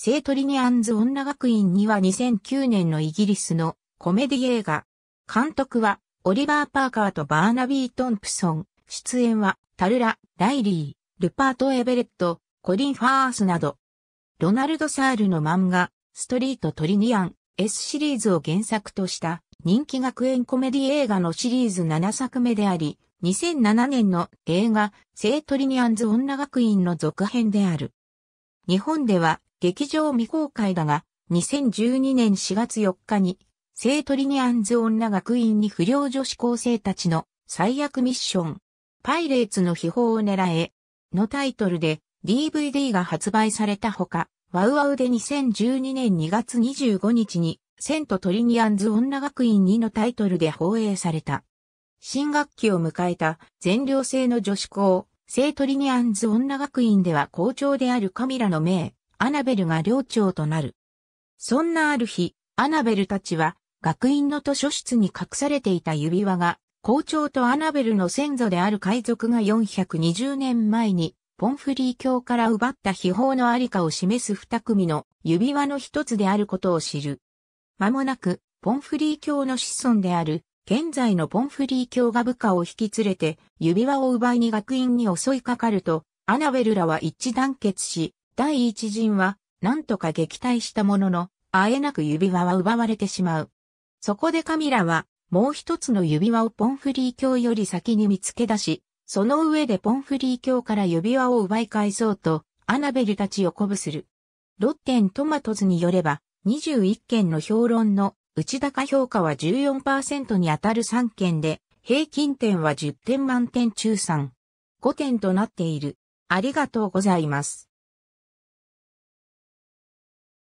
聖トリニアンズ女学院には2009年のイギリスのコメディ映画。監督はオリバー・パーカーとバーナビー・トンプソン。出演はタルラ、ライリー、ルパート・エベレット、コリン・ファースなど。ロナルド・サールの漫画、ストリート・トリニアン S シリーズを原作とした人気学園コメディ映画のシリーズ7作目であり、2007年の映画、聖トリニアンズ女学院の続編である。日本では劇場未公開だが、2012年4月4日に、聖トリニアンズ女学院に不良女子高生たちの最悪ミッション、パイレーツの秘宝を狙え、のタイトルで DVD が発売されたほか、ワウワウで2012年2月25日に、セントトリニアンズ女学院2のタイトルで放映された。新学期を迎えた全寮制の女子校、聖トリニアンズ女学院では校長であるカミラの名、アナベルが寮長となる。そんなある日、アナベルたちは、学院の図書室に隠されていた指輪が、校長とアナベルの先祖である海賊が420年前に、ポンフリー教から奪った秘宝のありかを示す二組の指輪の一つであることを知る。間もなく、ポンフリー教の子孫である、現在のポンフリー教が部下を引き連れて、指輪を奪いに学院に襲いかかると、アナベルらは一致団結し、第一陣は、なんとか撃退したものの、あえなく指輪は奪われてしまう。そこでカミラは、もう一つの指輪をポンフリー教より先に見つけ出し、その上でポンフリー教から指輪を奪い返そうと、アナベルたちを鼓舞する。ロッテントマトズによれば、21件の評論の内高評価は14%に当たる3件で、平均点は10点満点中3。5点となっている。ありがとうございます。